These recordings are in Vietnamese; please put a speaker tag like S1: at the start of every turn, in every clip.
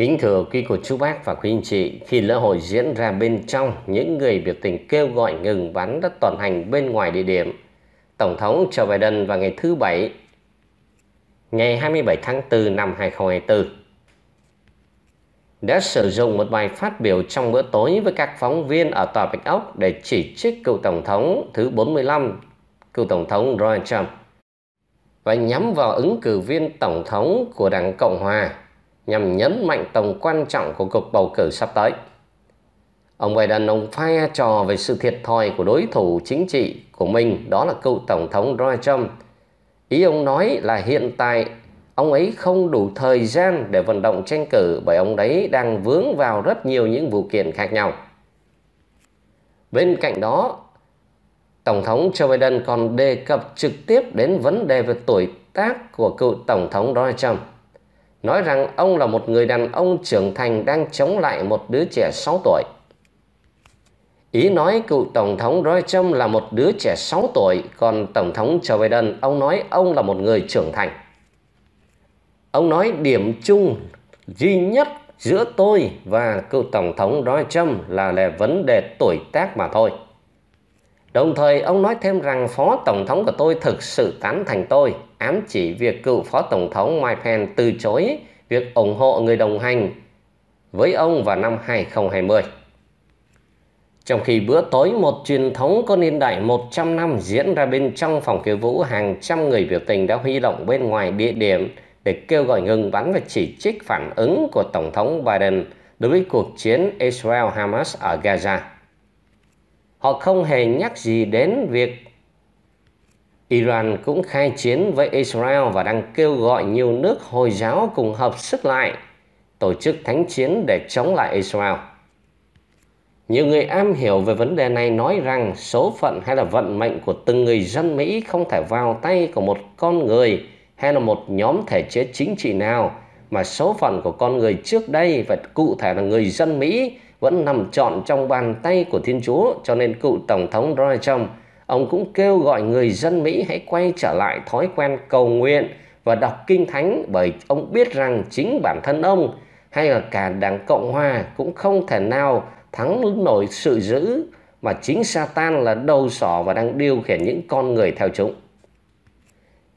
S1: Kính thưa quý cô chú bác và quý anh chị, khi lễ hội diễn ra bên trong, những người biểu tình kêu gọi ngừng bắn đã toàn hành bên ngoài địa điểm. Tổng thống Joe Biden vào ngày thứ Bảy, ngày 27 tháng 4 năm 2024, đã sử dụng một bài phát biểu trong bữa tối với các phóng viên ở Tòa Bạch Ốc để chỉ trích cựu Tổng thống thứ 45, cựu Tổng thống Donald Trump, và nhắm vào ứng cử viên Tổng thống của Đảng Cộng Hòa nhằm nhấn mạnh tầm quan trọng của cuộc bầu cử sắp tới. Ông Biden ông pha trò về sự thiệt thòi của đối thủ chính trị của mình đó là cựu Tổng thống Donald Trump. Ý ông nói là hiện tại ông ấy không đủ thời gian để vận động tranh cử bởi ông đấy đang vướng vào rất nhiều những vụ kiện khác nhau. Bên cạnh đó, Tổng thống Joe Biden còn đề cập trực tiếp đến vấn đề về tuổi tác của cựu Tổng thống Donald Trump nói rằng ông là một người đàn ông trưởng thành đang chống lại một đứa trẻ 6 tuổi. Ý nói cựu Tổng thống Roy Trump là một đứa trẻ 6 tuổi, còn Tổng thống Joe Biden, ông nói ông là một người trưởng thành. Ông nói điểm chung duy nhất giữa tôi và cựu Tổng thống Roy Trump là là vấn đề tuổi tác mà thôi. Đồng thời ông nói thêm rằng phó tổng thống của tôi thực sự tán thành tôi ám chỉ việc cựu Phó Tổng thống Mike Pence từ chối việc ủng hộ người đồng hành với ông vào năm 2020. Trong khi bữa tối một truyền thống có niên đại 100 năm diễn ra bên trong phòng khiêu vũ, hàng trăm người biểu tình đã huy động bên ngoài địa điểm để kêu gọi ngừng bắn và chỉ trích phản ứng của Tổng thống Biden đối với cuộc chiến Israel-Hamas ở Gaza. Họ không hề nhắc gì đến việc Iran cũng khai chiến với Israel và đang kêu gọi nhiều nước Hồi giáo cùng hợp sức lại, tổ chức thánh chiến để chống lại Israel. Nhiều người am hiểu về vấn đề này nói rằng số phận hay là vận mệnh của từng người dân Mỹ không thể vào tay của một con người hay là một nhóm thể chế chính trị nào mà số phận của con người trước đây và cụ thể là người dân Mỹ vẫn nằm trọn trong bàn tay của Thiên Chúa cho nên cựu Tổng thống Donald Trump ông cũng kêu gọi người dân Mỹ hãy quay trở lại thói quen cầu nguyện và đọc kinh thánh bởi ông biết rằng chính bản thân ông hay là cả Đảng Cộng Hòa cũng không thể nào thắng nổi sự dữ mà chính Satan là đầu sỏ và đang điều khiển những con người theo chúng.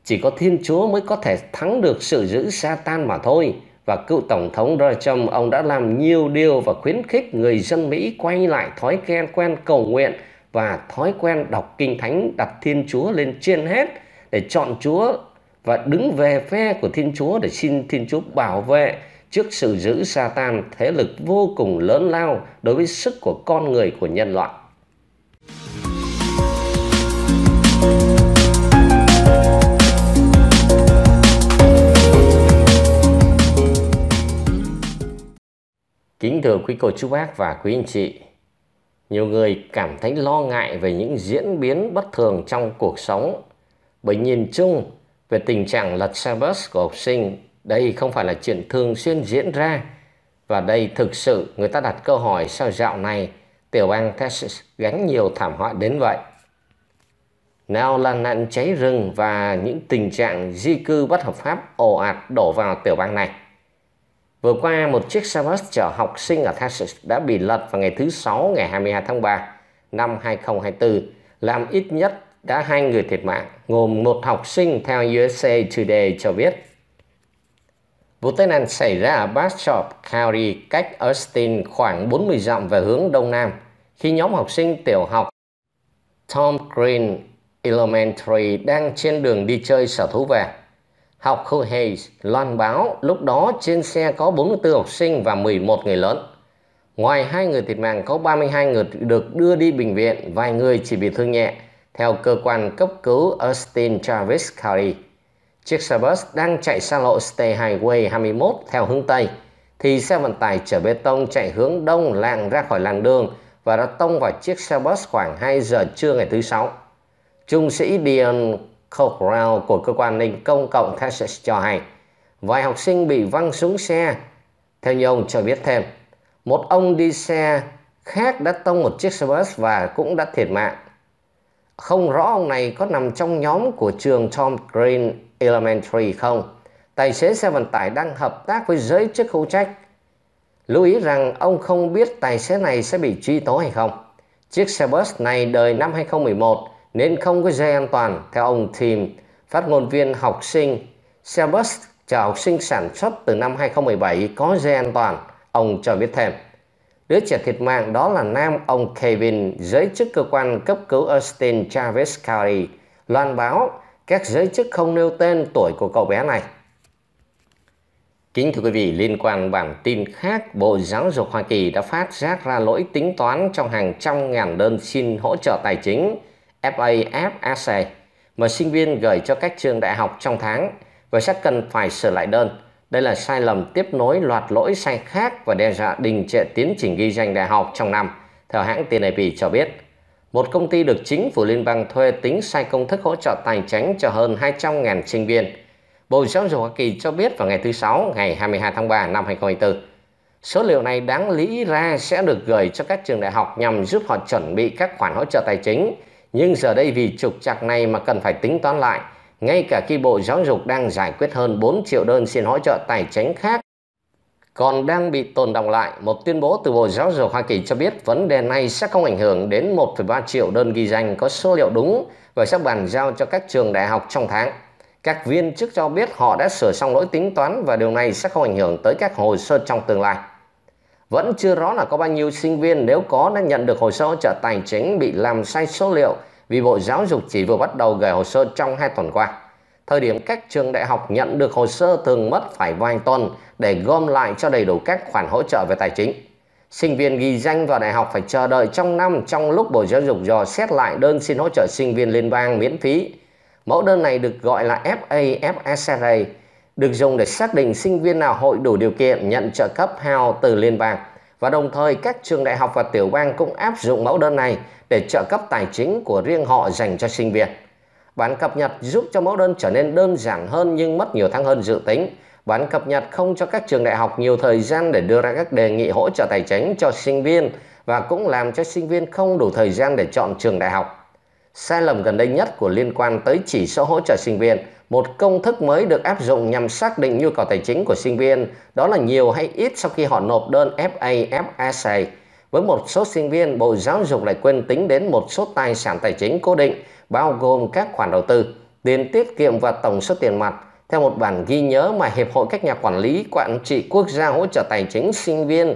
S1: Chỉ có Thiên Chúa mới có thể thắng được sự dữ Satan mà thôi. Và cựu Tổng thống Donald Trump, ông đã làm nhiều điều và khuyến khích người dân Mỹ quay lại thói quen quen cầu nguyện – và thói quen đọc kinh thánh đặt Thiên Chúa lên trên hết để chọn Chúa và đứng về phe của Thiên Chúa để xin Thiên Chúa bảo vệ trước sự giữ Satan thế lực vô cùng lớn lao đối với sức của con người của nhân loại. Kính thưa quý cô chú bác và quý anh chị, nhiều người cảm thấy lo ngại về những diễn biến bất thường trong cuộc sống bởi nhìn chung về tình trạng lật xe bus của học sinh đây không phải là chuyện thường xuyên diễn ra và đây thực sự người ta đặt câu hỏi sao dạo này tiểu bang Texas gánh nhiều thảm họa đến vậy nào là nạn cháy rừng và những tình trạng di cư bất hợp pháp ồ ạt đổ vào tiểu bang này Vừa qua, một chiếc xe bus chở học sinh ở Texas đã bị lật vào ngày thứ Sáu ngày 22 tháng 3 năm 2024, làm ít nhất đã hai người thiệt mạng, gồm một học sinh theo USA Today cho biết. Vụ tai nạn xảy ra ở Bastrop County cách Austin khoảng 40 dặm về hướng đông nam khi nhóm học sinh tiểu học Tom Green Elementary đang trên đường đi chơi sở thú về học khu Hayes loan báo lúc đó trên xe có 44 học sinh và 11 người lớn. Ngoài hai người thiệt mạng có 32 người được đưa đi bệnh viện, vài người chỉ bị thương nhẹ, theo cơ quan cấp cứu Austin Travis County. Chiếc xe bus đang chạy xa lộ State Highway 21 theo hướng Tây, thì xe vận tải chở bê tông chạy hướng Đông lạng ra khỏi làng đường và đã tông vào chiếc xe bus khoảng 2 giờ trưa ngày thứ Sáu. Trung sĩ Dion Cole Brown của cơ quan an ninh công cộng Texas cho hay vài học sinh bị văng xuống xe. Theo như ông cho biết thêm, một ông đi xe khác đã tông một chiếc xe bus và cũng đã thiệt mạng. Không rõ ông này có nằm trong nhóm của trường Tom Green Elementary không. Tài xế xe vận tải đang hợp tác với giới chức hữu trách. Lưu ý rằng ông không biết tài xế này sẽ bị truy tố hay không. Chiếc xe bus này đời năm 2011 nên không có dây an toàn, theo ông Thìm, phát ngôn viên học sinh xe bus chở học sinh sản xuất từ năm 2017 có dây an toàn, ông cho biết thêm. Đứa trẻ thiệt mạng đó là nam ông Kevin, giới chức cơ quan cấp cứu Austin Travis County, loan báo các giới chức không nêu tên tuổi của cậu bé này. Kính thưa quý vị, liên quan bản tin khác, Bộ Giáo dục Hoa Kỳ đã phát giác ra lỗi tính toán trong hàng trăm ngàn đơn xin hỗ trợ tài chính FA app mà sinh viên gửi cho các trường đại học trong tháng và sẽ cần phải sửa lại đơn. Đây là sai lầm tiếp nối loạt lỗi sai khác và đe dọa đình trệ tiến trình ghi danh đại học trong năm, theo hãng TNP cho biết. Một công ty được chính phủ liên bang thuê tính sai công thức hỗ trợ tài chính cho hơn 200.000 sinh viên. Bộ Giáo dục Hoa Kỳ cho biết vào ngày thứ Sáu, ngày 22 tháng 3 năm 2024. Số liệu này đáng lý ra sẽ được gửi cho các trường đại học nhằm giúp họ chuẩn bị các khoản hỗ trợ tài chính nhưng giờ đây vì trục trặc này mà cần phải tính toán lại, ngay cả khi Bộ Giáo dục đang giải quyết hơn 4 triệu đơn xin hỗ trợ tài chính khác, còn đang bị tồn động lại, một tuyên bố từ Bộ Giáo dục Hoa Kỳ cho biết vấn đề này sẽ không ảnh hưởng đến 1,3 triệu đơn ghi danh có số liệu đúng và sẽ bàn giao cho các trường đại học trong tháng. Các viên chức cho biết họ đã sửa xong lỗi tính toán và điều này sẽ không ảnh hưởng tới các hồ sơ trong tương lai. Vẫn chưa rõ là có bao nhiêu sinh viên nếu có đã nhận được hồ sơ hỗ trợ tài chính bị làm sai số liệu vì Bộ Giáo dục chỉ vừa bắt đầu gửi hồ sơ trong 2 tuần qua. Thời điểm các trường đại học nhận được hồ sơ thường mất phải vài tuần để gom lại cho đầy đủ các khoản hỗ trợ về tài chính. Sinh viên ghi danh vào đại học phải chờ đợi trong năm trong lúc Bộ Giáo dục dò xét lại đơn xin hỗ trợ sinh viên liên bang miễn phí. Mẫu đơn này được gọi là FAFSRA, được dùng để xác định sinh viên nào hội đủ điều kiện nhận trợ cấp hao từ liên bang và đồng thời các trường đại học và tiểu bang cũng áp dụng mẫu đơn này để trợ cấp tài chính của riêng họ dành cho sinh viên. Bản cập nhật giúp cho mẫu đơn trở nên đơn giản hơn nhưng mất nhiều tháng hơn dự tính. Bản cập nhật không cho các trường đại học nhiều thời gian để đưa ra các đề nghị hỗ trợ tài chính cho sinh viên và cũng làm cho sinh viên không đủ thời gian để chọn trường đại học. Sai lầm gần đây nhất của liên quan tới chỉ số hỗ trợ sinh viên một công thức mới được áp dụng nhằm xác định nhu cầu tài chính của sinh viên, đó là nhiều hay ít sau khi họ nộp đơn FA, FSA. Với một số sinh viên, Bộ Giáo dục lại quên tính đến một số tài sản tài chính cố định, bao gồm các khoản đầu tư, tiền tiết kiệm và tổng số tiền mặt. Theo một bản ghi nhớ mà Hiệp hội các nhà quản lý quản trị quốc gia hỗ trợ tài chính sinh viên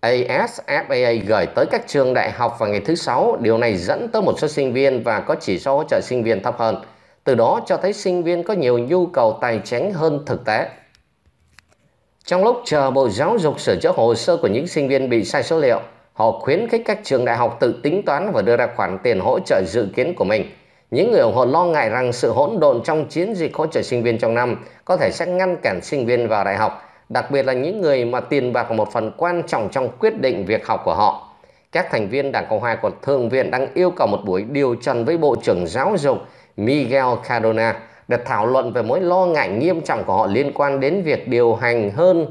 S1: ASFAA gửi tới các trường đại học vào ngày thứ Sáu, điều này dẫn tới một số sinh viên và có chỉ số hỗ trợ sinh viên thấp hơn từ đó cho thấy sinh viên có nhiều nhu cầu tài chính hơn thực tế. Trong lúc chờ Bộ Giáo dục sửa chữa hồ sơ của những sinh viên bị sai số liệu, họ khuyến khích các trường đại học tự tính toán và đưa ra khoản tiền hỗ trợ dự kiến của mình. Những người ủng hộ lo ngại rằng sự hỗn độn trong chiến dịch hỗ trợ sinh viên trong năm có thể sẽ ngăn cản sinh viên vào đại học, đặc biệt là những người mà tiền bạc là một phần quan trọng trong quyết định việc học của họ. Các thành viên Đảng Cộng hòa của Thượng viện đang yêu cầu một buổi điều trần với Bộ trưởng Giáo dục Miguel Cardona để thảo luận về mối lo ngại nghiêm trọng của họ liên quan đến việc điều hành hơn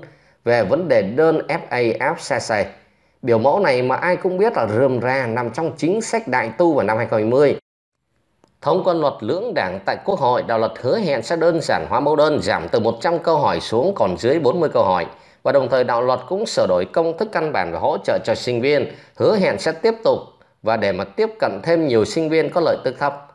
S1: về vấn đề đơn FA Biểu mẫu này mà ai cũng biết là rườm ra nằm trong chính sách đại tu vào năm 2020. Thông qua luật lưỡng đảng tại Quốc hội, đạo luật hứa hẹn sẽ đơn giản hóa mẫu đơn giảm từ 100 câu hỏi xuống còn dưới 40 câu hỏi. Và đồng thời đạo luật cũng sửa đổi công thức căn bản và hỗ trợ cho sinh viên, hứa hẹn sẽ tiếp tục và để mà tiếp cận thêm nhiều sinh viên có lợi tức thấp.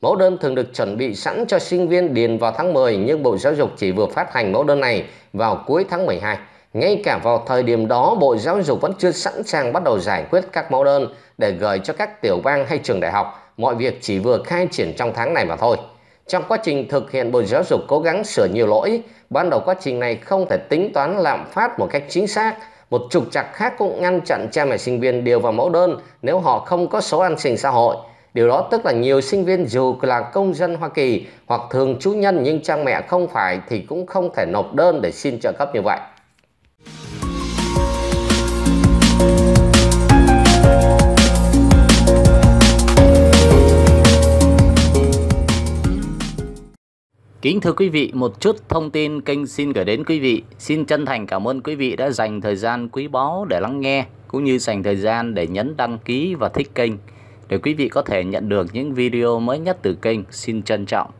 S1: Mẫu đơn thường được chuẩn bị sẵn cho sinh viên điền vào tháng 10 nhưng Bộ Giáo dục chỉ vừa phát hành mẫu đơn này vào cuối tháng 12. Ngay cả vào thời điểm đó, Bộ Giáo dục vẫn chưa sẵn sàng bắt đầu giải quyết các mẫu đơn để gửi cho các tiểu bang hay trường đại học. Mọi việc chỉ vừa khai triển trong tháng này mà thôi. Trong quá trình thực hiện Bộ Giáo dục cố gắng sửa nhiều lỗi, ban đầu quá trình này không thể tính toán lạm phát một cách chính xác. Một trục trặc khác cũng ngăn chặn cha mẹ sinh viên điều vào mẫu đơn nếu họ không có số an sinh xã hội. Điều đó tức là nhiều sinh viên dù là công dân Hoa Kỳ hoặc thường trú nhân nhưng cha mẹ không phải thì cũng không thể nộp đơn để xin trợ cấp như vậy. Kính thưa quý vị, một chút thông tin kênh xin gửi đến quý vị. Xin chân thành cảm ơn quý vị đã dành thời gian quý báu để lắng nghe, cũng như dành thời gian để nhấn đăng ký và thích kênh. Để quý vị có thể nhận được những video mới nhất từ kênh, xin trân trọng